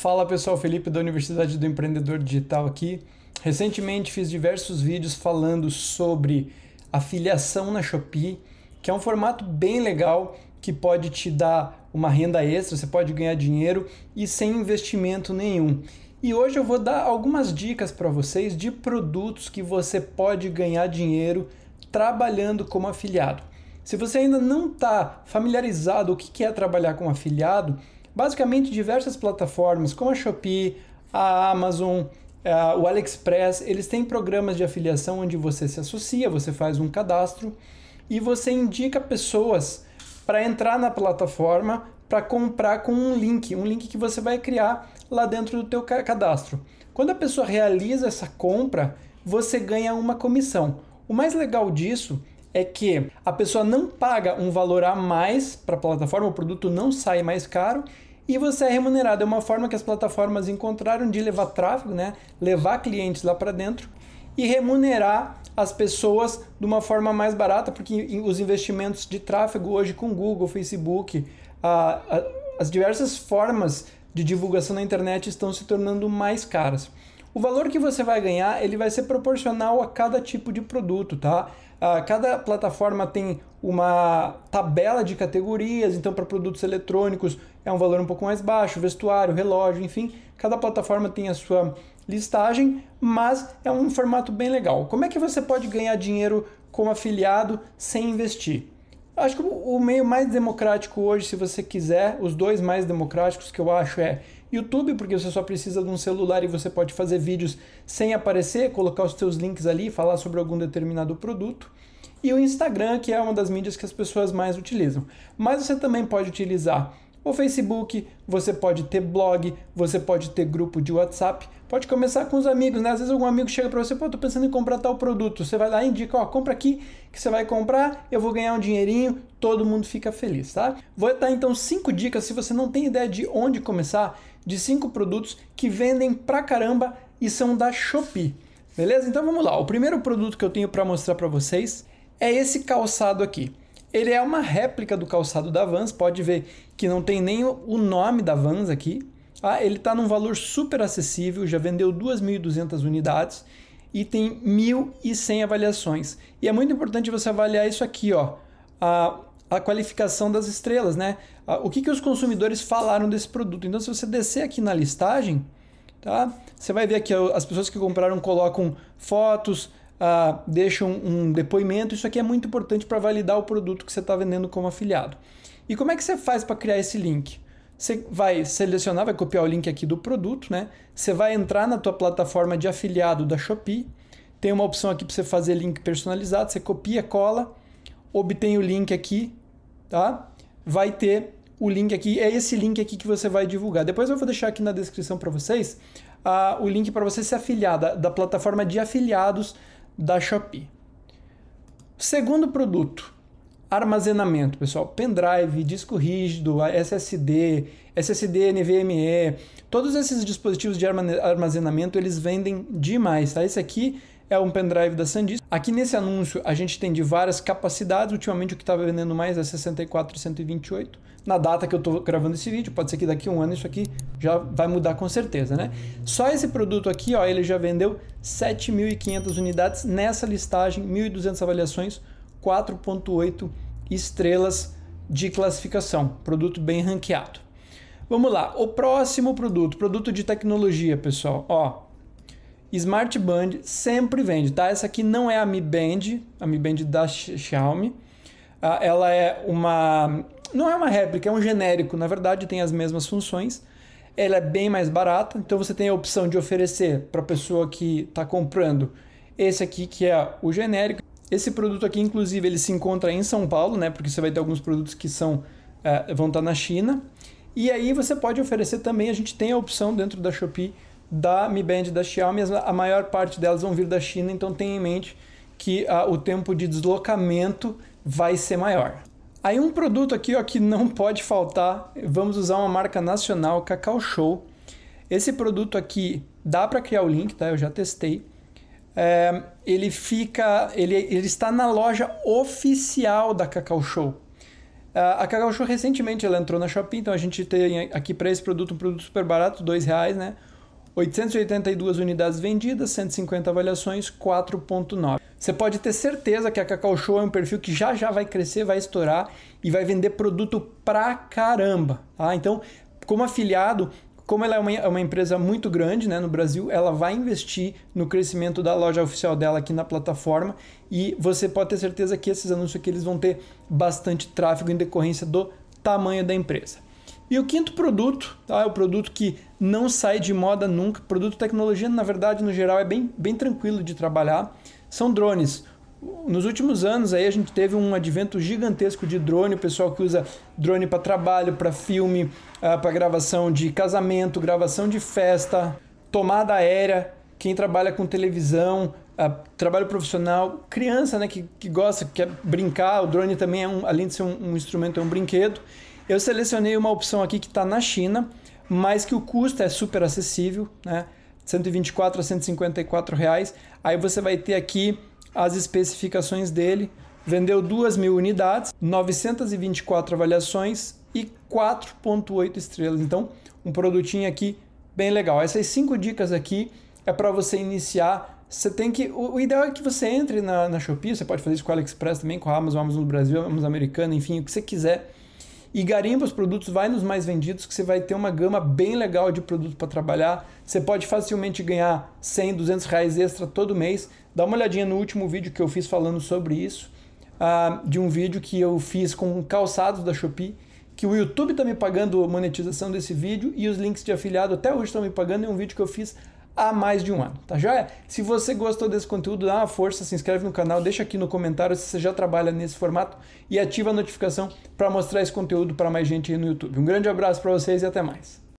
Fala pessoal, Felipe da Universidade do Empreendedor Digital aqui. Recentemente fiz diversos vídeos falando sobre afiliação na Shopee, que é um formato bem legal que pode te dar uma renda extra, você pode ganhar dinheiro e sem investimento nenhum. E hoje eu vou dar algumas dicas para vocês de produtos que você pode ganhar dinheiro trabalhando como afiliado. Se você ainda não está familiarizado o que é trabalhar como afiliado, Basicamente, diversas plataformas como a Shopee, a Amazon, a, o AliExpress, eles têm programas de afiliação onde você se associa, você faz um cadastro e você indica pessoas para entrar na plataforma para comprar com um link, um link que você vai criar lá dentro do teu cadastro. Quando a pessoa realiza essa compra, você ganha uma comissão. O mais legal disso é que a pessoa não paga um valor a mais para a plataforma, o produto não sai mais caro e você é remunerado. É uma forma que as plataformas encontraram de levar tráfego, né? levar clientes lá para dentro e remunerar as pessoas de uma forma mais barata, porque os investimentos de tráfego hoje com Google, Facebook, a, a, as diversas formas de divulgação na internet estão se tornando mais caras. O valor que você vai ganhar, ele vai ser proporcional a cada tipo de produto, tá? Ah, cada plataforma tem uma tabela de categorias, então para produtos eletrônicos é um valor um pouco mais baixo, vestuário, relógio, enfim, cada plataforma tem a sua listagem, mas é um formato bem legal. Como é que você pode ganhar dinheiro como afiliado sem investir? Acho que o meio mais democrático hoje, se você quiser, os dois mais democráticos que eu acho é YouTube, porque você só precisa de um celular e você pode fazer vídeos sem aparecer, colocar os seus links ali, falar sobre algum determinado produto. E o Instagram, que é uma das mídias que as pessoas mais utilizam. Mas você também pode utilizar o Facebook, você pode ter blog, você pode ter grupo de WhatsApp, pode começar com os amigos, né? Às vezes algum amigo chega para você, pô, tô pensando em comprar tal produto. Você vai lá e indica, ó, compra aqui que você vai comprar, eu vou ganhar um dinheirinho, todo mundo fica feliz, tá? Vou dar então cinco dicas, se você não tem ideia de onde começar, de cinco produtos que vendem pra caramba e são da Shopee. Beleza? Então vamos lá. O primeiro produto que eu tenho para mostrar para vocês é esse calçado aqui. Ele é uma réplica do calçado da Vans, pode ver que não tem nem o nome da Vans aqui. Ah, ele está num valor super acessível, já vendeu 2.200 unidades e tem 1.100 avaliações. E é muito importante você avaliar isso aqui, ó, a, a qualificação das estrelas, né? O que, que os consumidores falaram desse produto. Então, se você descer aqui na listagem, tá? Você vai ver que as pessoas que compraram colocam fotos, ah, deixa um, um depoimento. Isso aqui é muito importante para validar o produto que você está vendendo como afiliado. E como é que você faz para criar esse link? Você vai selecionar, vai copiar o link aqui do produto, né? Você vai entrar na tua plataforma de afiliado da Shopee. Tem uma opção aqui para você fazer link personalizado. Você copia, cola, obtém o link aqui, tá? Vai ter o link aqui. É esse link aqui que você vai divulgar. Depois eu vou deixar aqui na descrição para vocês uh, o link para você se afiliar da, da plataforma de afiliados da Shopee. Segundo produto, armazenamento, pessoal. Pendrive, disco rígido, SSD, SSD, NVMe, todos esses dispositivos de armazenamento eles vendem demais, tá? Esse aqui é um pendrive da SanDisk. Aqui nesse anúncio a gente tem de várias capacidades. Ultimamente o que estava tá vendendo mais é 64 e 128. Na data que eu estou gravando esse vídeo, pode ser que daqui a um ano isso aqui já vai mudar com certeza, né? Só esse produto aqui, ó, ele já vendeu 7.500 unidades nessa listagem, 1.200 avaliações, 4.8 estrelas de classificação, produto bem ranqueado. Vamos lá, o próximo produto, produto de tecnologia, pessoal, ó, Smart Band sempre vende, tá? Essa aqui não é a Mi Band, a Mi Band da Xiaomi, ah, ela é uma, não é uma réplica, é um genérico, na verdade tem as mesmas funções, ela é bem mais barata, então você tem a opção de oferecer para a pessoa que está comprando esse aqui que é o genérico. Esse produto aqui, inclusive, ele se encontra em São Paulo, né? Porque você vai ter alguns produtos que são é, vão estar tá na China. E aí você pode oferecer também, a gente tem a opção dentro da Shopee da Mi Band da Xiaomi, a maior parte delas vão vir da China, então tenha em mente que ah, o tempo de deslocamento vai ser maior. Aí um produto aqui ó, que não pode faltar, vamos usar uma marca nacional, Cacau Show. Esse produto aqui dá para criar o link, tá? Eu já testei. É, ele fica, ele, ele está na loja oficial da Cacau Show. É, a Cacau Show recentemente ela entrou na Shopping, então a gente tem aqui para esse produto um produto super barato, R$ reais, né? 882 unidades vendidas, 150 avaliações, 4.9. Você pode ter certeza que a Cacau Show é um perfil que já já vai crescer, vai estourar e vai vender produto pra caramba. Tá? Então, como afiliado, como ela é uma, é uma, empresa muito grande né, no Brasil, ela vai investir no crescimento da loja oficial dela aqui na plataforma e você pode ter certeza que esses anúncios aqui eles vão ter bastante tráfego em decorrência do tamanho da empresa. E o quinto produto tá, é o produto que não sai de moda nunca. Produto tecnologia, na verdade, no geral, é bem, bem tranquilo de trabalhar. São drones. Nos últimos anos aí a gente teve um advento gigantesco de drone, o pessoal que usa drone para trabalho, para filme, ah, para gravação de casamento, gravação de festa, tomada aérea, quem trabalha com televisão, ah, trabalho profissional, criança né, que, que gosta, que quer brincar, o drone também é um, além de ser um, um instrumento, é um brinquedo. Eu selecionei uma opção aqui que está na China, mas que o custo é super acessível, né? 124 a 154 reais. Aí você vai ter aqui as especificações dele. Vendeu 2 mil unidades, 924 avaliações e 4.8 estrelas. Então, um produtinho aqui bem legal. Essas cinco dicas aqui é para você iniciar. Você tem que. O, o, ideal é que você entre na, na Shopee, você pode fazer isso com a AliExpress também, com a Amazon, Amazon do Brasil, Amazon Americana, enfim, o que você quiser e garimba os produtos, vai nos mais vendidos que você vai ter uma gama bem legal de produto para trabalhar. Você pode facilmente ganhar 100, 200 reais extra todo mês. Dá uma olhadinha no último vídeo que eu fiz falando sobre isso, uh, de um vídeo que eu fiz com calçados da Shopee, que o YouTube está me pagando a monetização desse vídeo e os links de afiliado até hoje estão me pagando. É um vídeo que eu fiz há mais de um ano, tá joia? Se você gostou desse conteúdo, dá uma força, se inscreve no canal, deixa aqui no comentário se você já trabalha nesse formato e ativa a notificação para mostrar esse conteúdo para mais gente aí no YouTube. Um grande abraço para vocês e até mais.